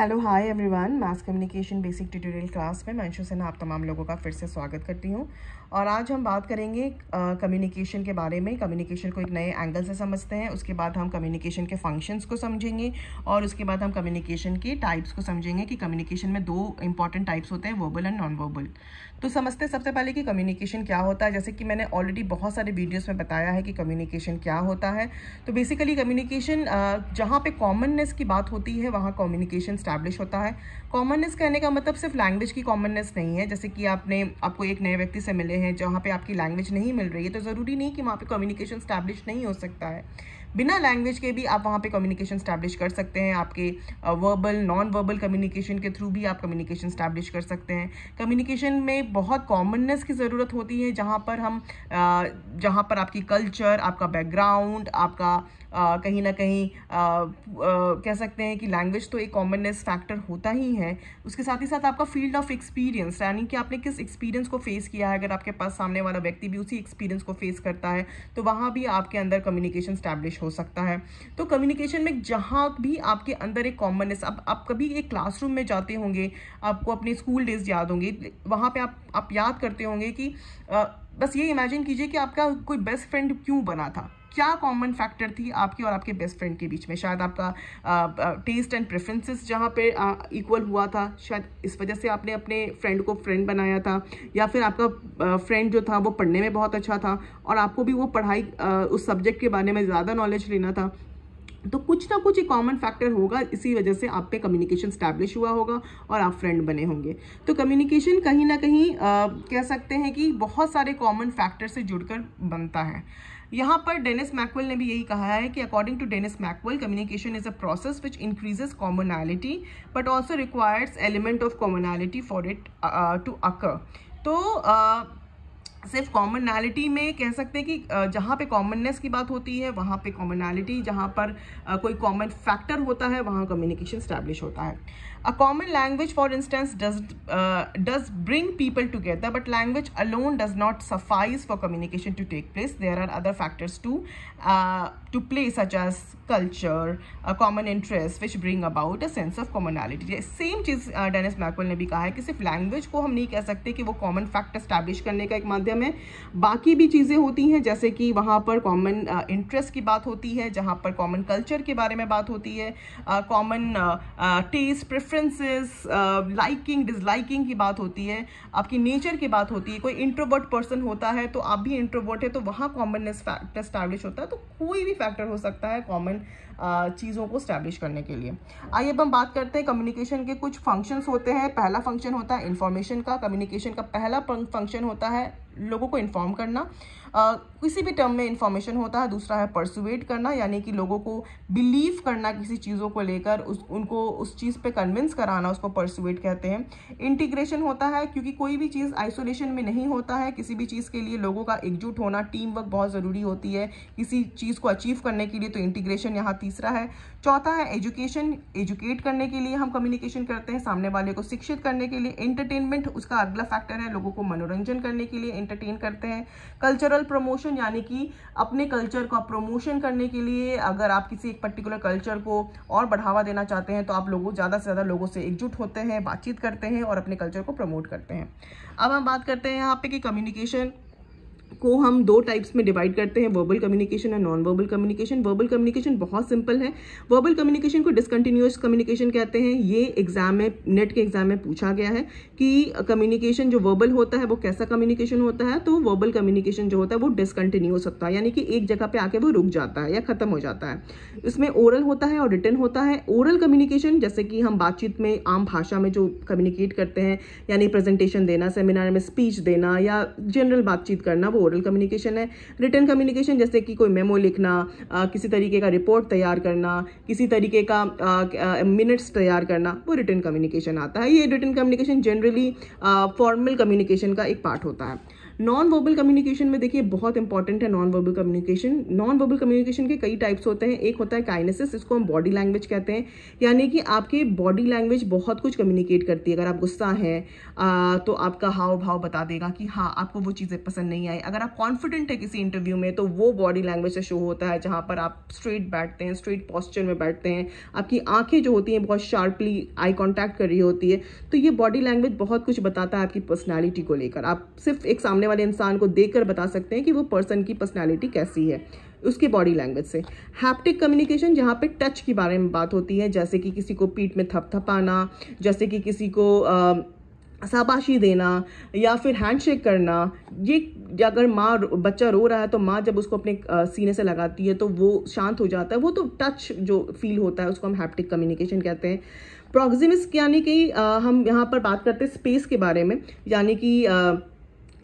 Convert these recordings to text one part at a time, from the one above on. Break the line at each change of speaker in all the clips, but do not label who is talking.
hello hi everyone mass communication basic tutorial class में मैं अंशु सिन्हा आप तमाम लोगों का फिर से स्वागत करती हूँ और आज हम बात करेंगे कम्युनिकेशन के बारे में कम्युनिकेशन को एक नए एंगल से समझते हैं उसके बाद हम कम्युनिकेशन के फंक्शंस को समझेंगे और उसके बाद हम कम्युनिकेशन के टाइप्स को समझेंगे कि कम्युनिकेशन में दो इंपॉर्टेंट टाइप्स होते हैं वर्बल एंड नॉन वर्बल तो समझते हैं सबसे पहले कि कम्युनिकेशन क्या होता है जैसे कि मैंने ऑलरेडी बहुत सारे वीडियोज़ में बताया है कि कम्युनिकेशन क्या होता है तो बेसिकली कम्युनिकेशन जहाँ पर कॉमननेस की बात होती है वहाँ कम्युनिकेशन इस्टेब्लिश होता है कॉमननेस कहने का मतलब सिर्फ लैंग्वेज की कॉमननेस नहीं है जैसे कि आपने आपको एक नए व्यक्ति से मिले हैं जहाँ पे आपकी लैंग्वेज नहीं मिल रही है तो ज़रूरी नहीं कि वहाँ पे कम्युनिकेशन स्टैब्लिश नहीं हो सकता है बिना लैंग्वेज के भी आप वहाँ पे कम्युनिकेशन स्टैब्लिश कर सकते हैं आपके वर्बल नॉन वर्बल कम्युनिकेशन के थ्रू भी आप कम्युनिकेशन स्टैब्लिश कर सकते हैं कम्युनिकेशन में बहुत कॉमननेस की ज़रूरत होती है जहाँ पर हम जहाँ पर आपकी कल्चर आपका बैकग्राउंड आपका कहीं ना कहीं कह सकते हैं कि लैंग्वेज तो एक कॉमननेस फैक्टर होता ही है उसके साथ ही साथ आपका फील्ड ऑफ एक्सपीरियंस यानी कि आपने किस एक्सपीरियंस को फेस किया है अगर आपके पास सामने वाला व्यक्ति भी उसी एक्सपीरियंस को फेस करता है तो वहाँ भी आपके अंदर कम्युनिकेशन स्टैब्लिश हो सकता है तो कम्युनिकेशन में जहाँ भी आपके अंदर एक कॉमननेस अब आप कभी एक क्लासरूम में जाते होंगे आपको अपने स्कूल डेज याद होंगे वहाँ पे आप आप याद करते होंगे कि आ, बस ये इमेजिन कीजिए कि आपका कोई बेस्ट फ्रेंड क्यों बना था क्या कॉमन फैक्टर थी आपके और आपके बेस्ट फ्रेंड के बीच में शायद आपका टेस्ट एंड प्रेफरेंसेस जहाँ पे इक्वल हुआ था शायद इस वजह से आपने अपने फ्रेंड को फ्रेंड बनाया था या फिर आपका फ्रेंड जो था वो पढ़ने में बहुत अच्छा था और आपको भी वो पढ़ाई उस सब्जेक्ट के बारे में ज़्यादा नॉलेज लेना था तो कुछ ना कुछ एक कॉमन फैक्टर होगा इसी वजह से आप पे कम्युनिकेशन स्टैब्लिश हुआ होगा और आप फ्रेंड बने होंगे तो कम्युनिकेशन कहीं ना कहीं आ, कह सकते हैं कि बहुत सारे कॉमन फैक्टर से जुड़कर बनता है यहाँ पर डेनिस मैकवेल ने भी यही कहा है कि according to Denis McQuail communication is a process which increases commonality but also requires element of commonality for it to occur तो सिर्फ कॉमनैलिटी में कह सकते हैं कि जहाँ पे कॉमननेस की बात होती है वहाँ पे कॉमनैलिटी जहाँ पर कोई कॉमन फैक्टर होता है वहाँ कम्युनिकेशन स्टैब्लिश होता है a common language for instance does does bring people together but language alone does not suffice for communication to take place there are other factors to to play such as culture common interest which bring about a sense of commonality same चीज़ Denis McQuail ने भी कहा है कि सिर्फ language को हम नहीं कह सकते कि वो कॉमन फैक्टर स्टैब्लिश करने का एक माध्यम माध्यम है बाकी भी चीज़ें होती हैं जैसे कि वहाँ पर कॉमन इंटरेस्ट की बात होती है जहाँ पर कॉमन कल्चर के बारे में बात होती है common taste preferences liking disliking की बात होती है आपकी नेचर की बात होती है कोई इंट्रोवर्ट पर्सन होता है तो आप भी इंट्रोवर्ट है तो वहाँ कॉमननेस फैक्टर स्टैब्लिश होता है तो कोई भी फैक्टर हो सकता है कॉमन चीज़ों को स्टैब्लिश करने के लिए आइए अब हम बात करते हैं कम्युनिकेशन के कुछ फंक्शंस होते हैं पहला फंक्शन होता है इन्फॉर्मेशन का कम्युनिकेशन का पहला फंक्शन होता है लोगों को इन्फॉर्म करना किसी भी टर्म में इंफॉर्मेशन होता है दूसरा है परसुवेट करना यानी कि लोगों को बिलीव करना किसी चीज़ों को लेकर उस उनको उस चीज़ पे कन्विंस कराना उसको परसुवेट कहते हैं इंटीग्रेशन होता है क्योंकि कोई भी चीज़ आइसोलेशन में नहीं होता है किसी भी चीज़ के लिए लोगों का एकजुट होना टीम वर्क बहुत ज़रूरी होती है किसी चीज़ को अचीव करने के लिए तो इंटीग्रेशन यहाँ तीसरा है चौथा है एजुकेशन एजुकेट करने के लिए हम कम्युनिकेशन करते हैं सामने वाले को शिक्षित करने के लिए एंटरटेनमेंट उसका अगला फैक्टर है लोगों को मनोरंजन करने के लिए एंटरटेन करते हैं कल्चरल कल्चरल प्रमोशन यानी कि अपने कल्चर का प्रमोशन करने के लिए अगर आप किसी एक पर्टिकुलर कल्चर को और बढ़ावा देना चाहते हैं तो आप लोगों ज़्यादा से ज़्यादा लोगों से एकजुट होते हैं बातचीत करते हैं और अपने कल्चर को प्रमोट करते हैं अब हम बात करते हैं यहाँ पे कि कम्युनिकेशन को हम दो टाइप्स में डिवाइड करते हैं वर्बल कम्युनिकेशन और non verbal communication verbal communication बहुत सिंपल है वर्बल कम्युनिकेशन को डिसकंटिन्यूस कम्युनिकेशन कहते हैं ये एग्जाम में नेट के एग्जाम में पूछा गया है कि कम्युनिकेशन जो वर्बल होता है वो कैसा कम्युनिकेशन होता है तो वर्बल कम्युनिकेशन जो होता है वो डिसकंटिन्यूस होता है यानी कि एक जगह पर आके वो रुक जाता है या खत्म हो जाता है इसमें ओरल होता है और रिटर्न होता है ओरल कम्युनिकेशन जैसे कि हम बातचीत में आम भाषा में जो कम्युनिकेट करते हैं यानी प्रेजेंटेशन देना सेमिनार में स्पीच देना या जनरल बातचीत करना वो वो ओरल कम्युनिकेशन है रिटर्न कम्युनिकेशन जैसे कि कोई मेमो लिखना आ, किसी तरीके का रिपोर्ट तैयार करना किसी तरीके का मिनट्स तैयार करना वो रिटर्न कम्युनिकेशन आता है ये written communication generally formal communication का एक पार्ट होता है नॉन वर्बल कम्युनिकेशन में देखिए बहुत इंपॉर्टेंट है non verbal communication non verbal communication के कई टाइप्स होते हैं एक होता है काइनेसिस इसको हम बॉडी लैंग्वेज कहते हैं यानी कि आपके बॉडी लैंग्वेज बहुत कुछ कम्युनिकेट करती है अगर आप गुस्सा हैं तो आपका हाव भाव बता देगा कि हाँ आपको वो चीज़ें पसंद नहीं आई अगर आप कॉन्फिडेंट है किसी इंटरव्यू में तो वो बॉडी लैंग्वेज से शो होता है जहाँ पर आप स्ट्रेट बैठते हैं स्ट्रेट पॉस्चर में बैठते हैं आपकी आंखें जो होती हैं बहुत शार्पली आई कॉन्टैक्ट कर रही होती है तो ये बॉडी लैंग्वेज बहुत कुछ बताता है आपकी पर्सनैलिटी को लेकर आप सिर्फ एक सामने वाले इंसान को देखकर बता सकते हैं कि वो पर्सन की पर्सनैलिटी कैसी है उसके बॉडी लैंग्वेज से हैप्टिक कम्युनिकेशन जहाँ पे टच के बारे में बात होती है जैसे कि किसी को पीठ में थपथपाना जैसे कि किसी को शाबाशी देना या फिर हैंडशेक करना ये अगर माँ बच्चा रो रहा है तो माँ जब उसको अपने सीने से लगाती है तो वो शांत हो जाता है वो तो टच जो फील होता है उसको हम हैप्टिक कम्युनिकेशन कहते हैं प्रॉक्सिमिक्स यानी कि हम यहाँ पर बात करते हैं स्पेस के बारे में यानी कि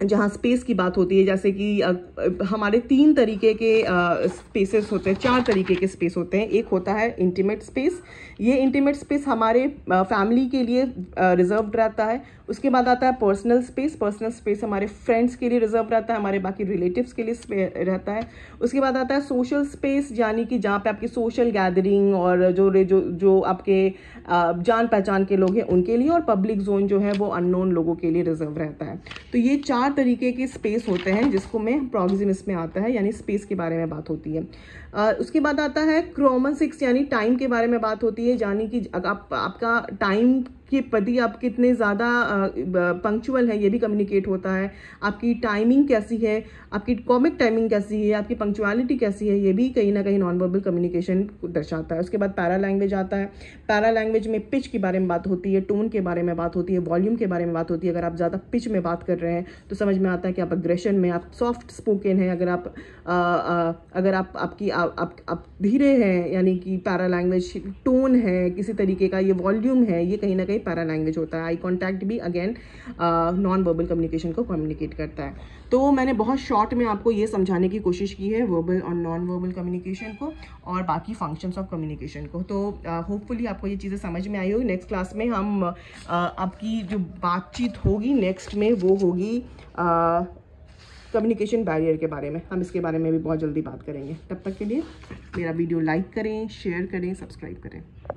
जहाँ स्पेस की बात होती है जैसे कि हमारे तीन तरीके के स्पेसेस होते हैं चार तरीके के स्पेस होते हैं एक होता है इंटीमेट स्पेस ये इंटीमेट स्पेस हमारे फैमिली के लिए रिजर्व रहता है उसके बाद आता है पर्सनल स्पेस पर्सनल स्पेस हमारे फ्रेंड्स के लिए रिजर्व रहता है हमारे बाकी रिलेटिव्स के लिए रहता है उसके बाद आता है सोशल स्पेस यानी कि जहाँ पे आपकी सोशल गैदरिंग और जो जो जो आपके जान पहचान के लोग हैं उनके लिए और पब्लिक जोन जो है वो अननोन लोगों के लिए रिजर्व रहता है तो ये चार तरीके के स्पेस होते हैं जिसको मैं प्रॉक्सिम इसमें आता है यानी स्पेस के बारे में बात होती है उसके बाद आता है क्रोमन सिक्स यानी टाइम के बारे में बात होती है यानी कि आप, आपका टाइम कि पति आप कितने ज़्यादा पंक्चुअल हैं ये भी कम्युनिकेट होता है आपकी टाइमिंग कैसी है आपकी कॉमिक टाइमिंग कैसी है आपकी पंक्चुअलिटी कैसी है ये भी कहीं ना कहीं नॉन वर्बल कम्युनिकेशन दर्शाता है उसके बाद पैरा लैंग्वेज आता है पैरा लैंग्वेज में पिच के बारे में बात होती है टोन के बारे में बात होती है वॉल्यूम के बारे में बात होती है अगर आप ज़्यादा पिच में बात कर रहे हैं तो समझ में आता है कि आप अग्रेशन में आप सॉफ्ट स्पोकन हैं अगर आप अगर आप आपकी आप, आप धीरे हैं यानी कि पैरा लैंग्वेज टोन है किसी तरीके का ये वॉल्यूम है ये कहीं ना कहीं में पैरा लैंग्वेज होता है आई कॉन्टैक्ट भी अगेन नॉन वर्बल कम्युनिकेशन को कम्युनिकेट करता है तो मैंने बहुत शॉर्ट में आपको ये समझाने की कोशिश की है वर्बल और नॉन वर्बल कम्युनिकेशन को और बाकी फंक्शंस ऑफ कम्युनिकेशन को तो होपफुली uh, आपको ये चीज़ें समझ में आई होगी नेक्स्ट क्लास में हम uh, आपकी जो बातचीत होगी नेक्स्ट में वो होगी कम्युनिकेशन uh, बैरियर के बारे में हम इसके बारे में भी बहुत जल्दी बात करेंगे तब तक के लिए मेरा वीडियो लाइक करें शेयर करें सब्सक्राइब करें